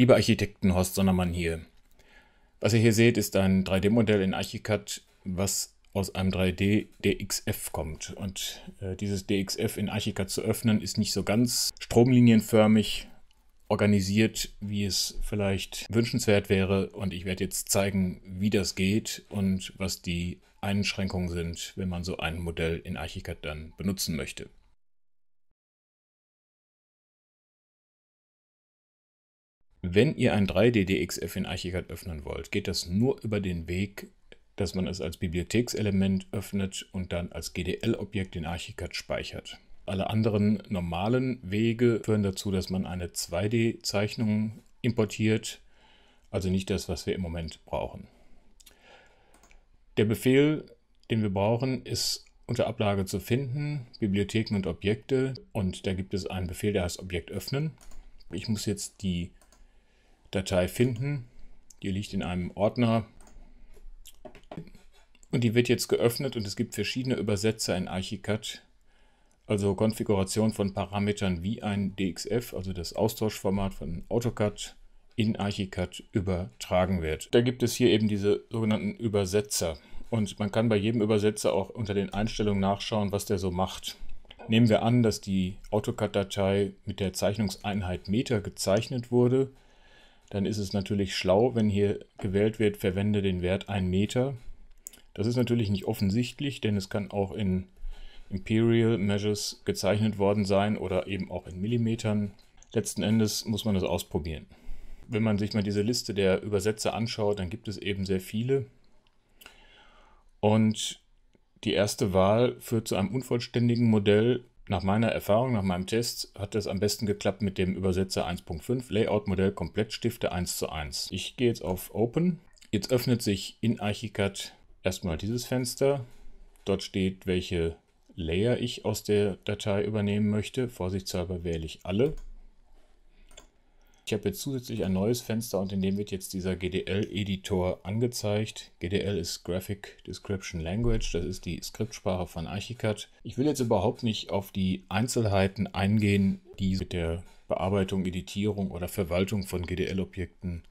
Lieber Architekten Horst Sondermann hier. Was ihr hier seht, ist ein 3D-Modell in Archicad, was aus einem 3D DXF kommt. Und äh, dieses DXF in Archicad zu öffnen, ist nicht so ganz stromlinienförmig organisiert, wie es vielleicht wünschenswert wäre. Und ich werde jetzt zeigen, wie das geht und was die Einschränkungen sind, wenn man so ein Modell in Archicad dann benutzen möchte. Wenn ihr ein 3DDXF in Archicad öffnen wollt, geht das nur über den Weg, dass man es als Bibliothekselement öffnet und dann als GDL-Objekt in Archicad speichert. Alle anderen normalen Wege führen dazu, dass man eine 2D-Zeichnung importiert, also nicht das, was wir im Moment brauchen. Der Befehl, den wir brauchen, ist unter Ablage zu finden, Bibliotheken und Objekte. Und da gibt es einen Befehl, der heißt Objekt öffnen. Ich muss jetzt die Datei finden. Die liegt in einem Ordner und die wird jetzt geöffnet und es gibt verschiedene Übersetzer in Archicad, also Konfiguration von Parametern wie ein DXF, also das Austauschformat von AutoCAD, in Archicad übertragen wird. Da gibt es hier eben diese sogenannten Übersetzer. Und man kann bei jedem Übersetzer auch unter den Einstellungen nachschauen, was der so macht. Nehmen wir an, dass die AutoCAD-Datei mit der Zeichnungseinheit Meter gezeichnet wurde, dann ist es natürlich schlau, wenn hier gewählt wird, verwende den Wert 1 Meter. Das ist natürlich nicht offensichtlich, denn es kann auch in Imperial Measures gezeichnet worden sein oder eben auch in Millimetern. Letzten Endes muss man das ausprobieren. Wenn man sich mal diese Liste der Übersetzer anschaut, dann gibt es eben sehr viele. Und die erste Wahl führt zu einem unvollständigen Modell, nach meiner Erfahrung, nach meinem Test, hat es am besten geklappt mit dem Übersetzer 1.5 Layout-Modell Komplettstifte 1 zu 1. Ich gehe jetzt auf Open. Jetzt öffnet sich in Archicad erstmal dieses Fenster. Dort steht, welche Layer ich aus der Datei übernehmen möchte. Vorsichtshalber wähle ich alle. Ich habe jetzt zusätzlich ein neues Fenster und in dem wird jetzt dieser GDL-Editor angezeigt. GDL ist Graphic Description Language, das ist die Skriptsprache von Archicad. Ich will jetzt überhaupt nicht auf die Einzelheiten eingehen, die mit der Bearbeitung, Editierung oder Verwaltung von GDL-Objekten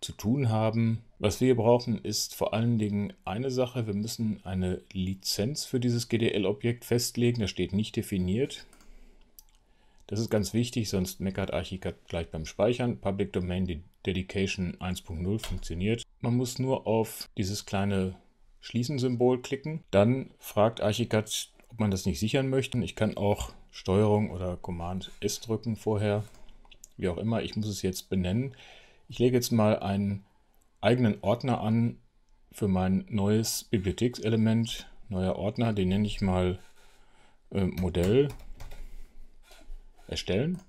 zu tun haben. Was wir hier brauchen, ist vor allen Dingen eine Sache. Wir müssen eine Lizenz für dieses GDL-Objekt festlegen. Das steht nicht definiert. Das ist ganz wichtig, sonst meckert Archicad gleich beim Speichern. Public Domain Dedication 1.0 funktioniert. Man muss nur auf dieses kleine Schließensymbol klicken. Dann fragt Archicad, ob man das nicht sichern möchte. Ich kann auch Steuerung oder Command S drücken vorher. Wie auch immer, ich muss es jetzt benennen. Ich lege jetzt mal einen eigenen Ordner an für mein neues Bibliothekselement. Neuer Ordner, den nenne ich mal äh, Modell erstellen.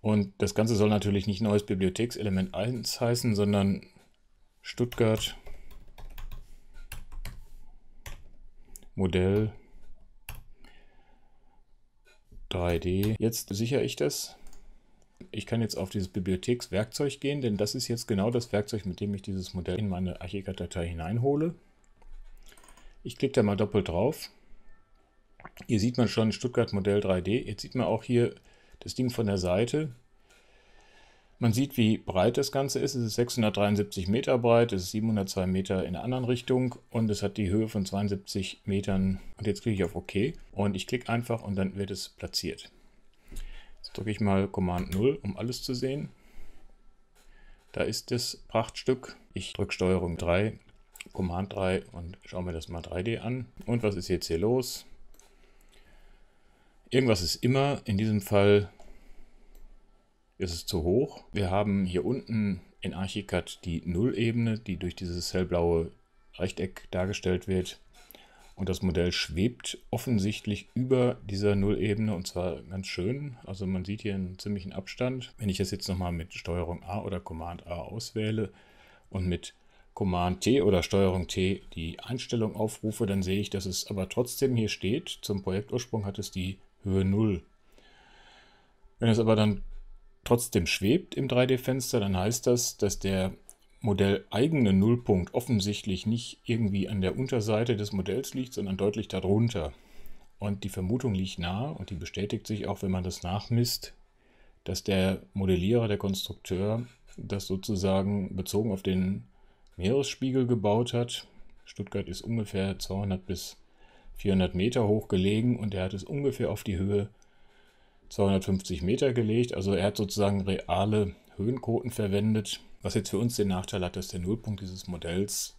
Und das Ganze soll natürlich nicht neues Bibliothekselement 1 heißen, sondern Stuttgart Modell 3D. Jetzt sichere ich das. Ich kann jetzt auf dieses Bibliothekswerkzeug gehen, denn das ist jetzt genau das Werkzeug, mit dem ich dieses Modell in meine Archicad-Datei hineinhole. Ich klicke da mal doppelt drauf hier sieht man schon Stuttgart Modell 3D. Jetzt sieht man auch hier das Ding von der Seite. Man sieht, wie breit das Ganze ist. Es ist 673 Meter breit, es ist 702 Meter in der anderen Richtung und es hat die Höhe von 72 Metern. Und jetzt klicke ich auf OK und ich klicke einfach und dann wird es platziert. Jetzt drücke ich mal Command 0, um alles zu sehen. Da ist das Prachtstück. Ich drücke Steuerung 3, Command 3 und schaue mir das mal 3D an. Und was ist jetzt hier los? Irgendwas ist immer, in diesem Fall ist es zu hoch. Wir haben hier unten in Archicad die Nullebene, die durch dieses hellblaue Rechteck dargestellt wird. Und das Modell schwebt offensichtlich über dieser Nullebene und zwar ganz schön. Also man sieht hier einen ziemlichen Abstand. Wenn ich das jetzt nochmal mit Steuerung A oder Command A auswähle und mit Command T oder Steuerung T die Einstellung aufrufe, dann sehe ich, dass es aber trotzdem hier steht. Zum Projektursprung hat es die Höhe 0. Wenn es aber dann trotzdem schwebt im 3D-Fenster, dann heißt das, dass der modelleigene Nullpunkt offensichtlich nicht irgendwie an der Unterseite des Modells liegt, sondern deutlich darunter. Und die Vermutung liegt nahe und die bestätigt sich auch, wenn man das nachmisst, dass der Modellierer, der Konstrukteur, das sozusagen bezogen auf den Meeresspiegel gebaut hat. Stuttgart ist ungefähr 200 bis 400 Meter hoch gelegen und er hat es ungefähr auf die Höhe 250 Meter gelegt. Also er hat sozusagen reale Höhenquoten verwendet, was jetzt für uns den Nachteil hat, dass der Nullpunkt dieses Modells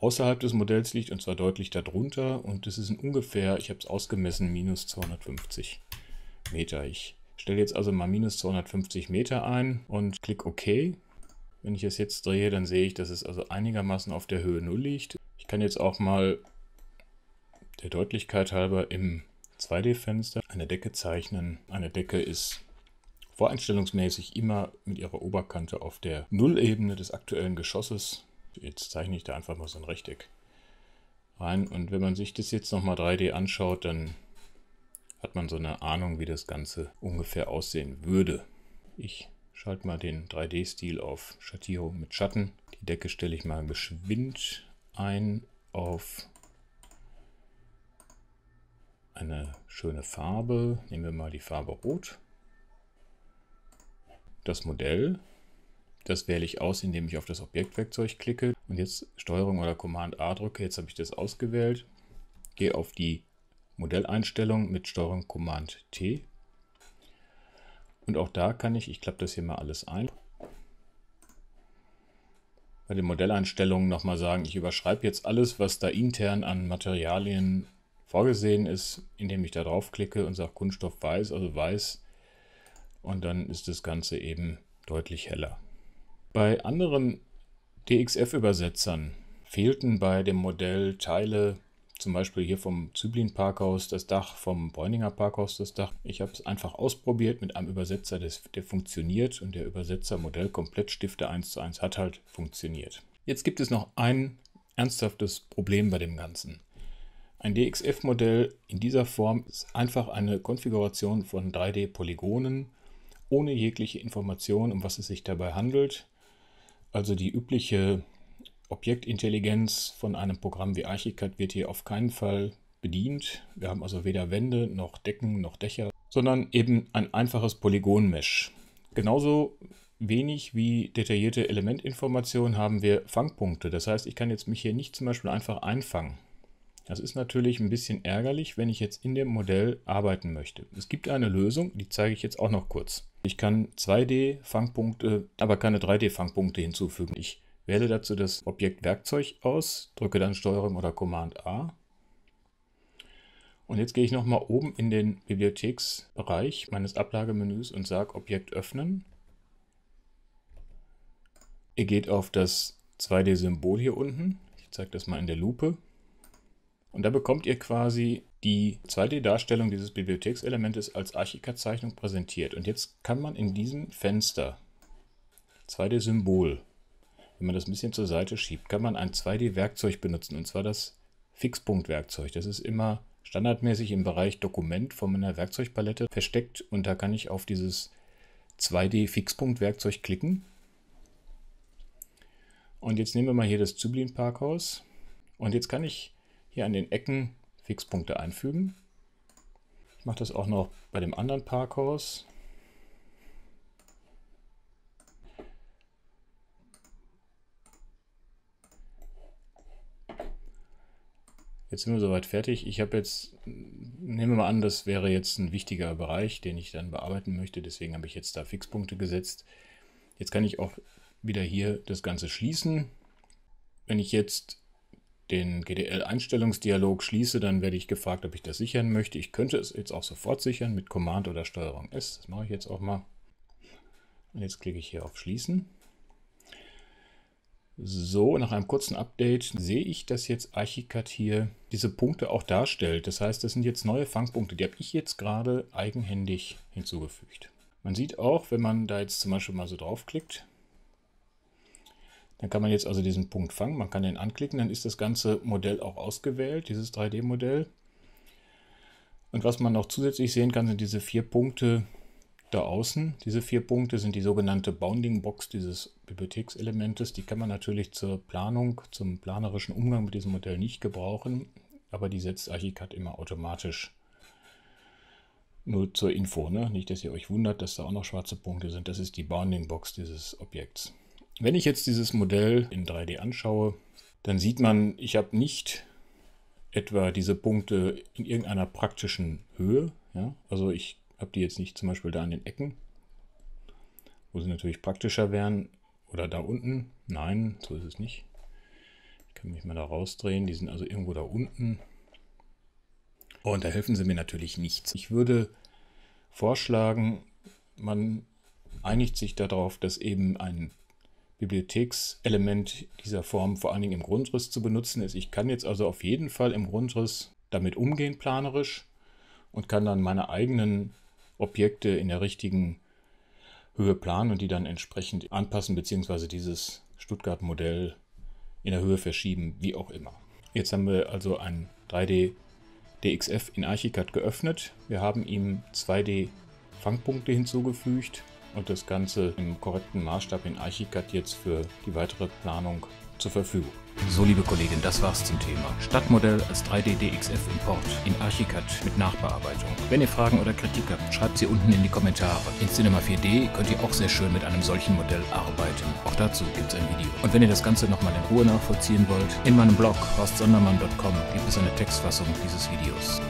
außerhalb des Modells liegt und zwar deutlich darunter und das ist in ungefähr, ich habe es ausgemessen, minus 250 Meter. Ich stelle jetzt also mal minus 250 Meter ein und klicke OK. Wenn ich es jetzt drehe, dann sehe ich, dass es also einigermaßen auf der Höhe 0 liegt. Ich kann jetzt auch mal der Deutlichkeit halber im 2D-Fenster eine Decke zeichnen. Eine Decke ist voreinstellungsmäßig immer mit ihrer Oberkante auf der Nullebene des aktuellen Geschosses. Jetzt zeichne ich da einfach mal so ein Rechteck rein. Und wenn man sich das jetzt nochmal 3D anschaut, dann hat man so eine Ahnung, wie das Ganze ungefähr aussehen würde. Ich schalte mal den 3D-Stil auf Schattierung mit Schatten. Die Decke stelle ich mal geschwind ein auf eine schöne Farbe. Nehmen wir mal die Farbe Rot. Das Modell, das wähle ich aus, indem ich auf das Objektwerkzeug klicke. Und jetzt Steuerung oder Command A drücke. Jetzt habe ich das ausgewählt. Gehe auf die Modelleinstellung mit Steuerung Command T. Und auch da kann ich, ich klappe das hier mal alles ein, bei den Modelleinstellungen nochmal sagen, ich überschreibe jetzt alles, was da intern an Materialien vorgesehen ist, indem ich da draufklicke und sage Kunststoff weiß, also weiß. Und dann ist das Ganze eben deutlich heller. Bei anderen DXF-Übersetzern fehlten bei dem Modell Teile, zum Beispiel hier vom Züblin Parkhaus das Dach, vom Bräuninger Parkhaus das Dach. Ich habe es einfach ausprobiert mit einem Übersetzer, der funktioniert und der Übersetzer Modell Komplettstifte 1 zu 1 hat halt funktioniert. Jetzt gibt es noch ein ernsthaftes Problem bei dem Ganzen. Ein DXF-Modell in dieser Form ist einfach eine Konfiguration von 3D-Polygonen ohne jegliche Information, um was es sich dabei handelt. Also die übliche Objektintelligenz von einem Programm wie Archicad wird hier auf keinen Fall bedient. Wir haben also weder Wände noch Decken noch Dächer, sondern eben ein einfaches Polygon-Mesh. Genauso wenig wie detaillierte Elementinformationen haben wir Fangpunkte. Das heißt, ich kann jetzt mich hier nicht zum Beispiel einfach einfangen. Das ist natürlich ein bisschen ärgerlich, wenn ich jetzt in dem Modell arbeiten möchte. Es gibt eine Lösung, die zeige ich jetzt auch noch kurz. Ich kann 2D-Fangpunkte, aber keine 3D-Fangpunkte hinzufügen. Ich wähle dazu das Objekt Werkzeug aus, drücke dann Steuerung oder Command A. Und jetzt gehe ich nochmal oben in den Bibliotheksbereich meines Ablagemenüs und sage Objekt öffnen. Ihr geht auf das 2D-Symbol hier unten. Ich zeige das mal in der Lupe. Und da bekommt ihr quasi die 2D-Darstellung dieses Bibliothekselementes als archicad präsentiert. Und jetzt kann man in diesem Fenster 2D-Symbol, wenn man das ein bisschen zur Seite schiebt, kann man ein 2D-Werkzeug benutzen, und zwar das Fixpunkt-Werkzeug. Das ist immer standardmäßig im Bereich Dokument von meiner Werkzeugpalette versteckt und da kann ich auf dieses 2D-Fixpunkt-Werkzeug klicken. Und jetzt nehmen wir mal hier das Zyblin-Parkhaus. Und jetzt kann ich hier an den Ecken Fixpunkte einfügen. Ich mache das auch noch bei dem anderen Parkhaus. Jetzt sind wir soweit fertig. Ich habe jetzt, nehmen wir mal an, das wäre jetzt ein wichtiger Bereich, den ich dann bearbeiten möchte. Deswegen habe ich jetzt da Fixpunkte gesetzt. Jetzt kann ich auch wieder hier das Ganze schließen. Wenn ich jetzt den GDL-Einstellungsdialog schließe, dann werde ich gefragt, ob ich das sichern möchte. Ich könnte es jetzt auch sofort sichern mit Command oder Steuerung S. Das mache ich jetzt auch mal. Und jetzt klicke ich hier auf Schließen. So, nach einem kurzen Update sehe ich, dass jetzt Archicad hier diese Punkte auch darstellt. Das heißt, das sind jetzt neue Fangpunkte. Die habe ich jetzt gerade eigenhändig hinzugefügt. Man sieht auch, wenn man da jetzt zum Beispiel mal so draufklickt, dann kann man jetzt also diesen Punkt fangen, man kann den anklicken, dann ist das ganze Modell auch ausgewählt, dieses 3D-Modell. Und was man noch zusätzlich sehen kann, sind diese vier Punkte da außen. Diese vier Punkte sind die sogenannte Bounding Box dieses Bibliothekselementes. Die kann man natürlich zur Planung, zum planerischen Umgang mit diesem Modell nicht gebrauchen, aber die setzt Archicad immer automatisch nur zur Info, ne? nicht, dass ihr euch wundert, dass da auch noch schwarze Punkte sind. Das ist die Bounding Box dieses Objekts. Wenn ich jetzt dieses Modell in 3D anschaue, dann sieht man, ich habe nicht etwa diese Punkte in irgendeiner praktischen Höhe. Ja? Also ich habe die jetzt nicht zum Beispiel da an den Ecken, wo sie natürlich praktischer wären. Oder da unten. Nein, so ist es nicht. Ich kann mich mal da rausdrehen. Die sind also irgendwo da unten. Und da helfen sie mir natürlich nichts. Ich würde vorschlagen, man einigt sich darauf, dass eben ein Bibliothekselement dieser Form vor allen Dingen im Grundriss zu benutzen ist. Ich kann jetzt also auf jeden Fall im Grundriss damit umgehen planerisch und kann dann meine eigenen Objekte in der richtigen Höhe planen und die dann entsprechend anpassen beziehungsweise dieses Stuttgart-Modell in der Höhe verschieben, wie auch immer. Jetzt haben wir also ein 3D DXF in Archicad geöffnet. Wir haben ihm 2D Fangpunkte hinzugefügt und das Ganze im korrekten Maßstab in Archicad jetzt für die weitere Planung zur Verfügung. So, liebe Kollegin, das war's zum Thema. Stadtmodell als 3D-DXF-Import in Archicad mit Nachbearbeitung. Wenn ihr Fragen oder Kritik habt, schreibt sie unten in die Kommentare. In Cinema 4D könnt ihr auch sehr schön mit einem solchen Modell arbeiten. Auch dazu gibt's ein Video. Und wenn ihr das Ganze nochmal in Ruhe nachvollziehen wollt, in meinem Blog horstsondermann.com gibt es eine Textfassung dieses Videos.